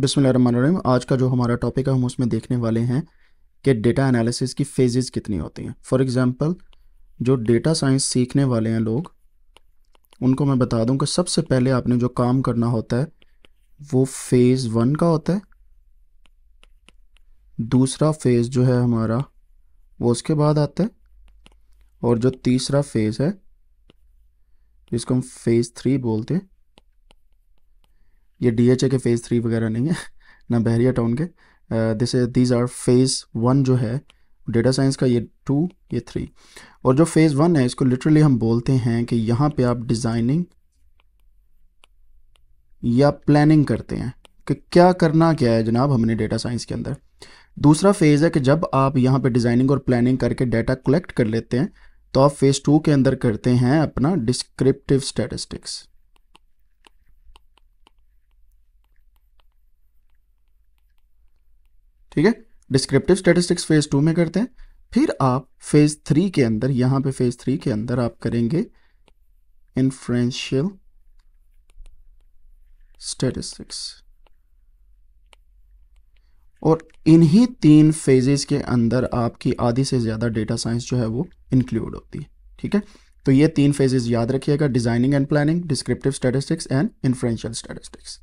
बिसमीम आज का जो हमारा टॉपिक है हम उसमें देखने वाले हैं कि डेटा एनालिसिस की फेजेस कितनी होती हैं फॉर एग्ज़ाम्पल जो डेटा साइंस सीखने वाले हैं लोग उनको मैं बता दूं कि सबसे पहले आपने जो काम करना होता है वो फेज़ वन का होता है दूसरा फेज़ जो है हमारा वो उसके बाद आता है और जो तीसरा फेज़ है जिसको हम फेज़ थ्री बोलते हैं ये डी एच ए के फ़ेज़ थ्री वगैरह नहीं है ना बहरिया टाउन के this these are phase one जो है डेटा साइंस का ये टू ये थ्री और जो फेज़ वन है इसको लिटरली हम बोलते हैं कि यहाँ पे आप डिज़ाइनिंग या प्लानिंग करते हैं कि क्या करना क्या है जनाब हमने डेटा साइंस के अंदर दूसरा फेज़ है कि जब आप यहाँ पे डिज़ाइनिंग और प्लानिंग करके डाटा कलेक्ट कर लेते हैं तो आप फेज़ टू के अंदर करते हैं अपना डिस्क्रिप्टिव स्टेटिस्टिक्स ठीक है डिस्क्रिप्टिव स्टेटिस्टिक्स फेज टू में करते हैं फिर आप फेज थ्री के अंदर यहां पे फेज थ्री के अंदर आप करेंगे इन्फ्रेंशियल स्टेटिस्टिक्स और इन्हीं तीन फेजेस के अंदर आपकी आधी से ज़्यादा डेटा साइंस जो है वो इंक्लूड होती है ठीक है तो ये तीन फेजेस याद रखिएगा designing and planning descriptive statistics and inferential statistics